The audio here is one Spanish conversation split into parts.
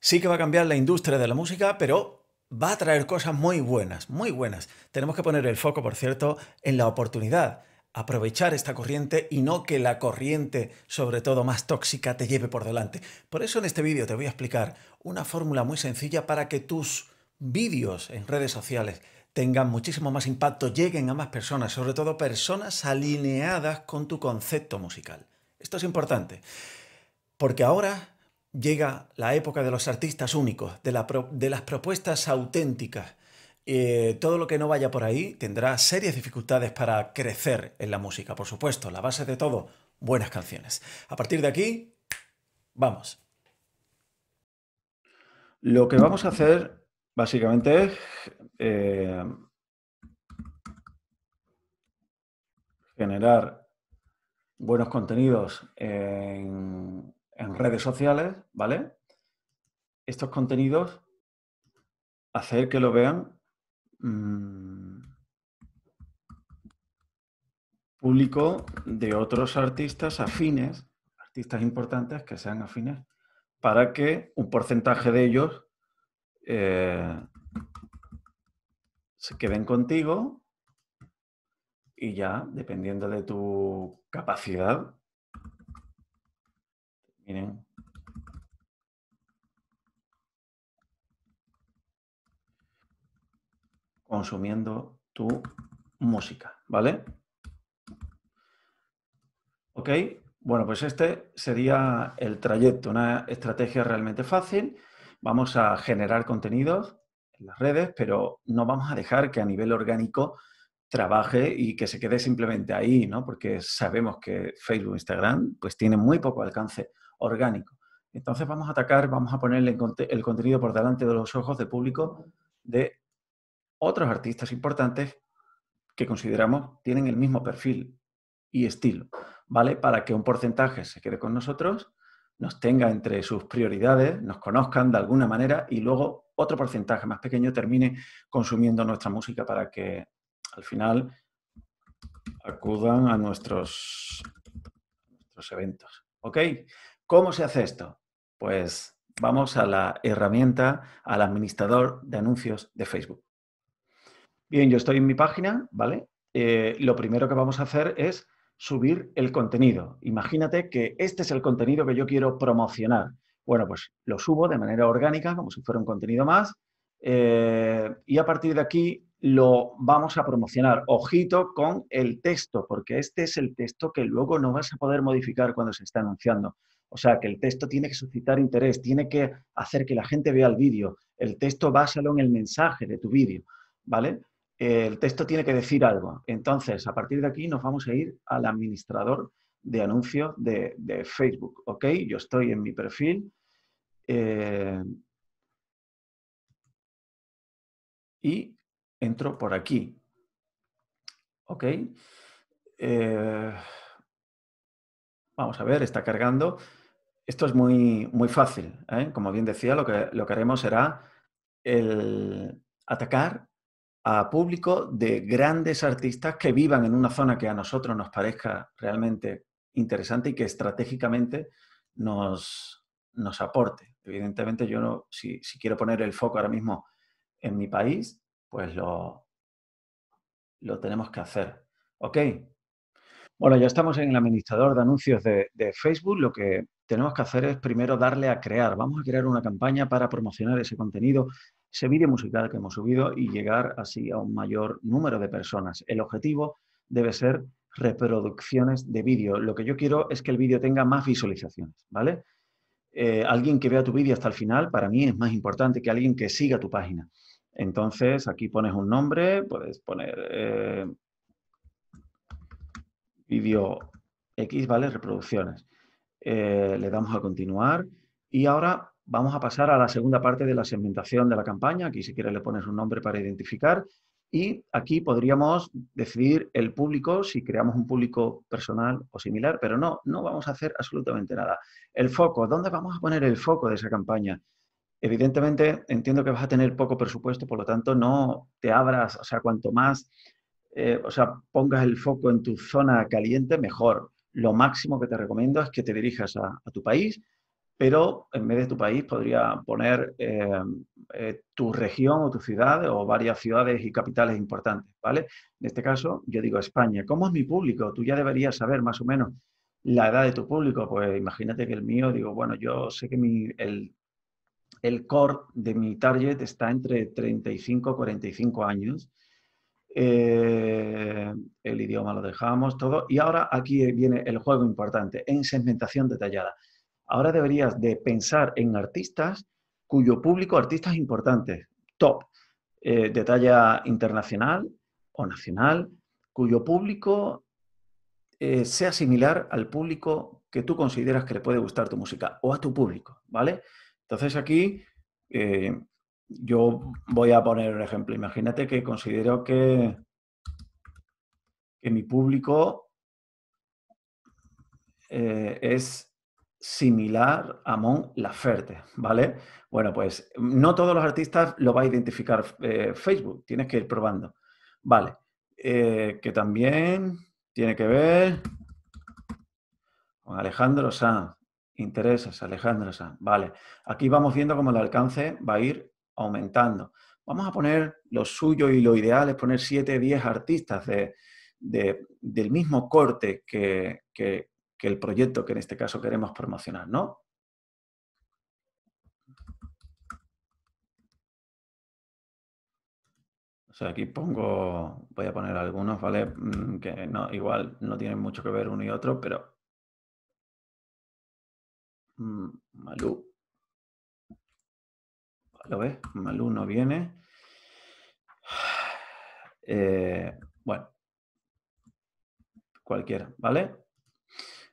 sí que va a cambiar la industria de la música, pero va a traer cosas muy buenas, muy buenas. Tenemos que poner el foco, por cierto, en la oportunidad. Aprovechar esta corriente y no que la corriente, sobre todo más tóxica, te lleve por delante. Por eso en este vídeo te voy a explicar una fórmula muy sencilla para que tus vídeos en redes sociales tengan muchísimo más impacto, lleguen a más personas, sobre todo personas alineadas con tu concepto musical. Esto es importante, porque ahora llega la época de los artistas únicos, de, las propuestas auténticas. Eh, todo lo que no vaya por ahí tendrá serias dificultades para crecer en la música, por supuesto. La base de todo, buenas canciones. A partir de aquí, vamos. Lo que vamos a hacer básicamente es eh, generar buenos contenidos en en redes sociales, ¿vale? Estos contenidos, hacer que lo vean mm, público de otros artistas afines, artistas importantes que sean afines, para que un porcentaje de ellos eh, se queden contigo y ya, dependiendo de tu capacidad, Miren. Consumiendo tu música, ¿vale? ¿Ok? Bueno, pues este sería el trayecto, una estrategia realmente fácil. Vamos a generar contenidos en las redes, pero no vamos a dejar que a nivel orgánico trabaje y que se quede simplemente ahí, ¿no? Porque sabemos que Facebook, Instagram, pues tiene muy poco alcance orgánico. Entonces vamos a atacar, vamos a ponerle el contenido por delante de los ojos del público de otros artistas importantes que consideramos tienen el mismo perfil y estilo, ¿vale? Para que un porcentaje se quede con nosotros, nos tenga entre sus prioridades, nos conozcan de alguna manera y luego otro porcentaje más pequeño termine consumiendo nuestra música para que al final acudan a nuestros, nuestros eventos. ¿Ok? ¿Cómo se hace esto? Pues vamos a la herramienta, al administrador de anuncios de Facebook. Bien, yo estoy en mi página, ¿vale? Eh, lo primero que vamos a hacer es subir el contenido. Imagínate que este es el contenido que yo quiero promocionar. Bueno, pues lo subo de manera orgánica, como si fuera un contenido más, eh, y a partir de aquí lo vamos a promocionar. Ojito con el texto, porque este es el texto que luego no vas a poder modificar cuando se está anunciando. O sea, que el texto tiene que suscitar interés, tiene que hacer que la gente vea el vídeo. El texto básalo en el mensaje de tu vídeo, ¿vale? El texto tiene que decir algo. Entonces, a partir de aquí nos vamos a ir al administrador de anuncios de, Facebook, ¿ok? Yo estoy en mi perfil. Eh, y entro por aquí, ¿ok? Eh, vamos a ver, está cargando. Esto es muy, muy fácil. ¿eh? Como bien decía, lo que, lo que haremos será el atacar a público de grandes artistas que vivan en una zona que a nosotros nos parezca realmente interesante y que estratégicamente nos, nos aporte. Evidentemente, yo no, si, quiero poner el foco ahora mismo en mi país, pues lo, lo tenemos que hacer. ¿Ok? Bueno, ya estamos en el administrador de anuncios de, de Facebook. Lo que tenemos que hacer es primero darle a crear. Vamos a crear una campaña para promocionar ese contenido, ese vídeo musical que hemos subido y llegar así a un mayor número de personas. El objetivo debe ser reproducciones de vídeo. Lo que yo quiero es que el vídeo tenga más visualizaciones, ¿vale? Eh, alguien que vea tu vídeo hasta el final, para mí es más importante que alguien que siga tu página. Entonces, aquí pones un nombre, puedes poner eh, vídeo X, ¿vale? Reproducciones. Eh, le damos a continuar y ahora vamos a pasar a la segunda parte de la segmentación de la campaña. Aquí si quieres le pones un nombre para identificar y aquí podríamos decidir el público, si creamos un público personal o similar, pero no, no vamos a hacer absolutamente nada. El foco, ¿dónde vamos a poner el foco de esa campaña? Evidentemente, entiendo que vas a tener poco presupuesto, por lo tanto, no te abras, o sea, cuanto más, eh, o sea, pongas el foco en tu zona caliente, mejor lo máximo que te recomiendo es que te dirijas a, tu país, pero en vez de tu país podría poner eh, eh, tu región o tu ciudad o varias ciudades y capitales importantes, ¿vale? En este caso yo digo España. ¿Cómo es mi público? Tú ya deberías saber más o menos la edad de tu público. Pues imagínate que el mío, digo, bueno, yo sé que el, el core de mi target está entre 35 y 45 años eh, el idioma lo dejamos, todo. Y ahora aquí viene el juego importante, en segmentación detallada. Ahora deberías de pensar en artistas cuyo público, artistas importantes, top, eh, de talla internacional o nacional, cuyo público eh, sea similar al público que tú consideras que le puede gustar tu música o a tu público, ¿vale? Entonces aquí yo voy a poner un ejemplo. Imagínate que considero que, que mi público eh, es similar a Mon Laferte, ¿vale? Bueno, pues no todos los artistas lo va a identificar eh, Facebook, tienes que ir probando. Vale, eh, que también tiene que ver con Alejandro Sanz. intereses Alejandro Sanz. Vale, aquí vamos viendo cómo el alcance va a ir aumentando. Vamos a poner lo suyo y lo ideal es poner 7, 10 artistas del mismo corte que, el proyecto que en este caso queremos promocionar, ¿no? O sea, aquí pongo, voy a poner algunos, ¿vale? Mm, que no, igual no tienen mucho que ver uno y otro, pero... Mm, Malú. ¿Lo ves? Malú no viene. Eh, bueno, cualquiera, ¿vale?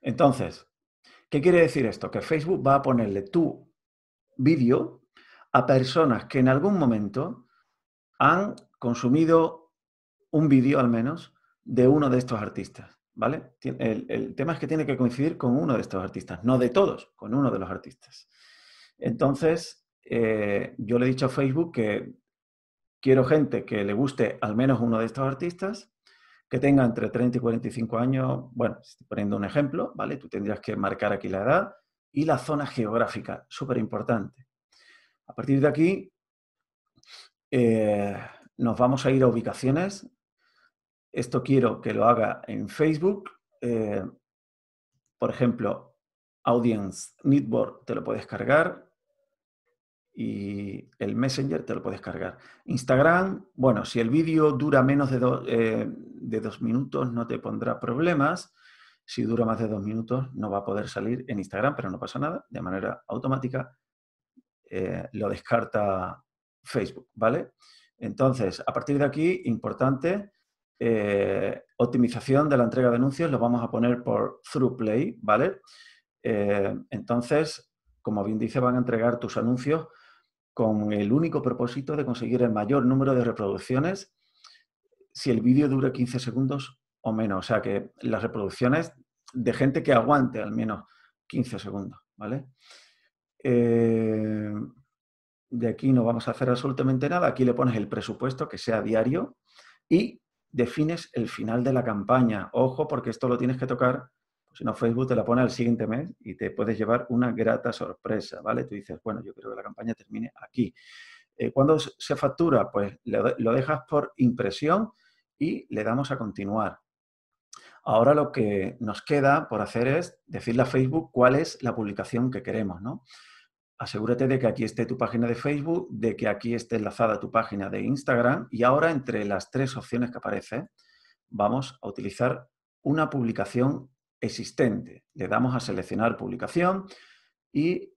Entonces, ¿qué quiere decir esto? Que Facebook va a ponerle tu vídeo a personas que en algún momento han consumido un vídeo al menos de uno de estos artistas, ¿vale? el, tema es que tiene que coincidir con uno de estos artistas, no de todos, con uno de los artistas. Entonces, eh, yo le he dicho a Facebook que quiero gente que le guste al menos uno de estos artistas, que tenga entre 30 y 45 años, bueno, estoy poniendo un ejemplo, ¿vale? Tú tendrías que marcar aquí la edad y la zona geográfica, súper importante. A partir de aquí, eh, nos vamos a ir a ubicaciones. Esto quiero que lo haga en Facebook. Eh, por ejemplo, Audience Needboard te lo puedes cargar y el Messenger te lo puedes cargar. Instagram, bueno, si el vídeo dura menos eh, de, dos minutos no te pondrá problemas. Si dura más de dos minutos no va a poder salir en Instagram, pero no pasa nada. De manera automática eh, lo descarta Facebook, ¿vale? Entonces, a partir de aquí, importante, eh, optimización de la entrega de anuncios, lo vamos a poner por through play ¿vale? entonces, como bien dice, van a entregar tus anuncios con el único propósito de conseguir el mayor número de reproducciones si el vídeo dura 15 segundos o menos. O sea, que las reproducciones de gente que aguante al menos 15 segundos, ¿vale? Eh, de aquí no vamos a hacer absolutamente nada. Aquí le pones el presupuesto, que sea diario, y defines el final de la campaña. Ojo, porque esto lo tienes que tocar si no, Facebook te la pone al siguiente mes y te puedes llevar una grata sorpresa, ¿vale? Tú dices, bueno, yo creo que la campaña termine aquí. Cuando eh, ¿Cuándo se factura? Pues lo dejas por impresión y le damos a continuar. Ahora lo que nos queda por hacer es decirle a Facebook cuál es la publicación que queremos, ¿no? Asegúrate de que aquí esté tu página de Facebook, de que aquí esté enlazada tu página de Instagram y ahora entre las tres opciones que aparece vamos a utilizar una publicación existente. Le damos a seleccionar publicación y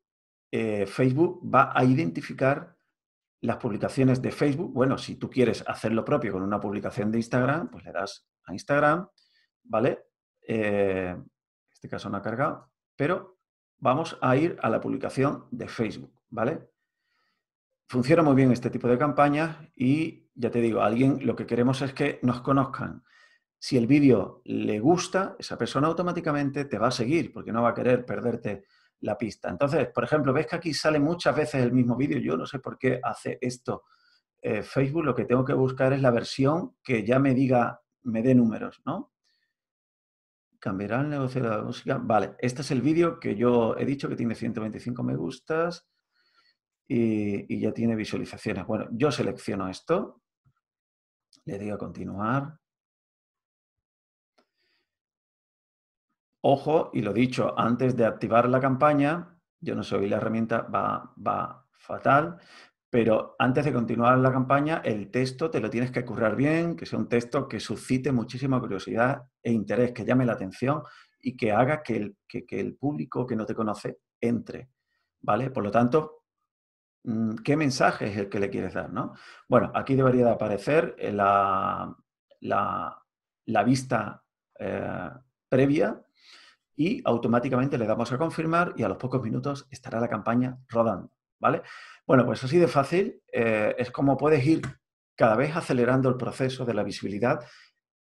eh, Facebook va a identificar las publicaciones de Facebook. Bueno, si tú quieres hacer lo propio con una publicación de Instagram, pues le das a Instagram, ¿vale? Eh, en este caso no ha cargado, pero vamos a ir a la publicación de Facebook, ¿vale? Funciona muy bien este tipo de campañas y ya te digo, alguien lo que queremos es que nos conozcan. Si el vídeo le gusta, esa persona automáticamente te va a seguir porque no va a querer perderte la pista. Entonces, por ejemplo, ves que aquí sale muchas veces el mismo vídeo. Yo no sé por qué hace esto eh, Facebook. Lo que tengo que buscar es la versión que ya me diga, me dé números, ¿no? ¿Cambiará el negocio de la música? Vale, este es el vídeo que yo he dicho que tiene 125 me gustas y, y ya tiene visualizaciones. Bueno, yo selecciono esto, le digo a continuar Ojo, y lo dicho, antes de activar la campaña, yo no sé, si la herramienta va, fatal, pero antes de continuar la campaña, el texto te lo tienes que currar bien, que sea un texto que suscite muchísima curiosidad e interés, que llame la atención y que haga que el, público que no te conoce entre. ¿Vale? Por lo tanto, mm, ¿qué mensaje es el que le quieres dar? Bueno, aquí debería de aparecer eh, la, vista eh, previa y automáticamente le damos a confirmar y a los pocos minutos estará la campaña rodando, ¿vale? Bueno, pues así de fácil eh, es como puedes ir cada vez acelerando el proceso de la visibilidad,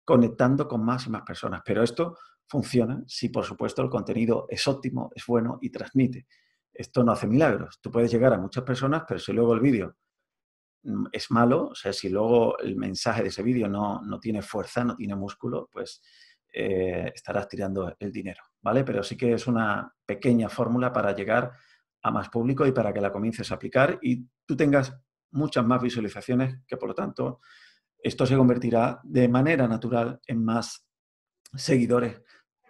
conectando con más y más personas. Pero esto funciona si, por supuesto, el contenido es óptimo, es bueno y transmite. Esto no hace milagros. Tú puedes llegar a muchas personas, pero si luego el vídeo mm, es malo, o sea, si luego el mensaje de ese vídeo no, no tiene fuerza, no tiene músculo, pues eh, estarás tirando el dinero, ¿vale? Pero sí que es una pequeña fórmula para llegar a más público y para que la comiences a aplicar y tú tengas muchas más visualizaciones que, por lo tanto, esto se convertirá de manera natural en más seguidores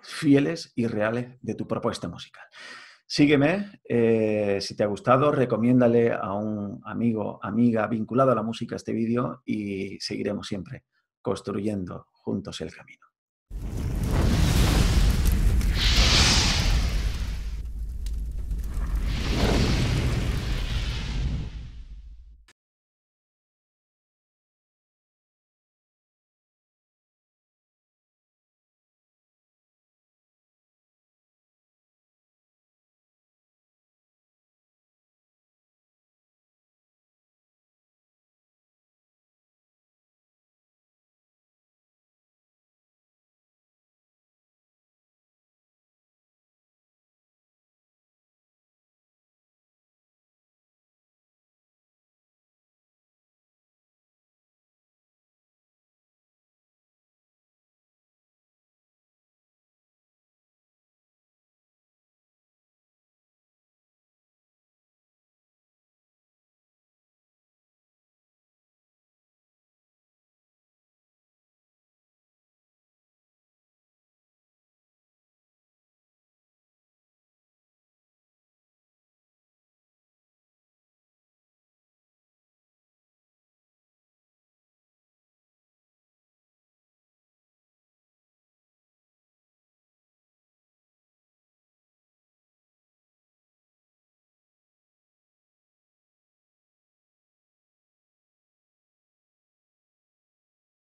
fieles y reales de tu propuesta musical. Sígueme, eh, si te ha gustado, recomiéndale a un amigo, amiga vinculado a la música este vídeo y seguiremos siempre construyendo juntos el camino.